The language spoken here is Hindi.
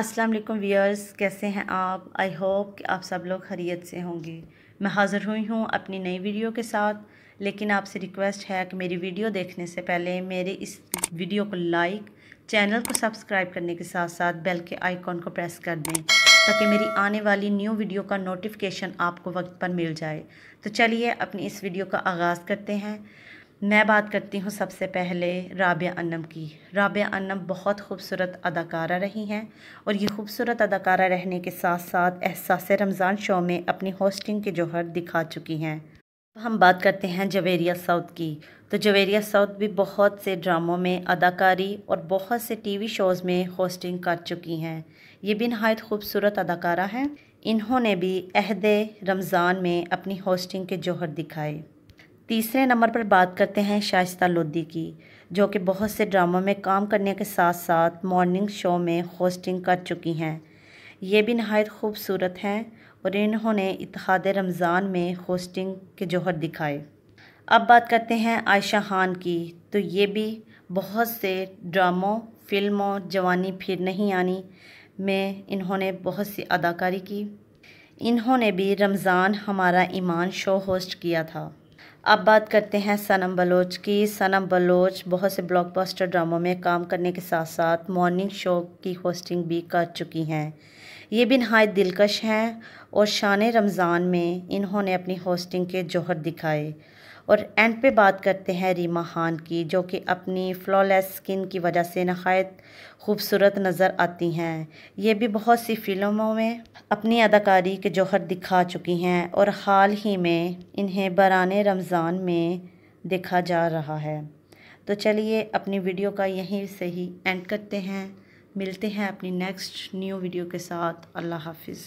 अस्सलाम वालेकुम वीयर्स कैसे हैं आप आई होप कि आप सब लोग खरीत से होंगे मैं हाज़िर हुई हूँ अपनी नई वीडियो के साथ लेकिन आपसे रिक्वेस्ट है कि मेरी वीडियो देखने से पहले मेरे इस वीडियो को लाइक चैनल को सब्सक्राइब करने के साथ साथ बेल के आइकॉन को प्रेस कर दें ताकि मेरी आने वाली न्यू वीडियो का नोटिफिकेशन आपको वक्त पर मिल जाए तो चलिए अपनी इस वीडियो का आगाज़ करते हैं मैं बात करती हूँ सबसे पहले राबिया अनम की राबिया अनम बहुत खूबसूरत अदाकारा रही हैं और ये खूबसूरत अदाकारा रहने के साथ साथ एहसास रमज़ान शो में अपनी होस्टिंग के जौहर दिखा चुकी हैं हम बात करते हैं जवेरिया साउथ की तो जवेरिया साउथ भी बहुत से ड्रामों में अदाकारी और बहुत से टीवी शोज़ में होस्टिंग कर चुकी हैं ये भी नहायत खूबसूरत अदाकारा हैं इन्होंने भी अहद रमज़ान में अपनी होस्टिंग के जौहर दिखाए तीसरे नंबर पर बात करते हैं शाइस्ता लोदी की जो कि बहुत से ड्रामों में काम करने के साथ साथ मॉर्निंग शो में होस्टिंग कर चुकी हैं ये भी नहायत खूबसूरत हैं और इन्होंने इतिहाद रमज़ान में होस्टिंग के जौहर दिखाए अब बात करते हैं आयशा खान की तो ये भी बहुत से ड्रामों फिल्मों जवानी फिर नहीं आनी में इन्होंने बहुत सी अदाकारी की इन्होंने भी रमज़ान हमारा ईमान शो होस्ट किया था अब बात करते हैं सनम बलोच की सनम बलोच बहुत से ब्लॉकबस्टर ड्रामों में काम करने के साथ साथ मॉर्निंग शो की होस्टिंग भी कर चुकी हैं ये भी नहायत दिलकश हैं और शान रमज़ान में इन्होंने अपनी होस्टिंग के जौहर दिखाए और एंड पे बात करते हैं रीमा खान की जो कि अपनी फ्लॉलेस स्किन की वजह से नहायत खूबसूरत नज़र आती हैं ये भी बहुत सी फिल्मों में अपनी अदाकारी के जौहर दिखा चुकी हैं और हाल ही में इन्हें बरान रमज़ान में देखा जा रहा है तो चलिए अपनी वीडियो का यहीं से ही एंड करते हैं मिलते हैं अपनी नेक्स्ट न्यू वीडियो के साथ अल्लाह हाफिज़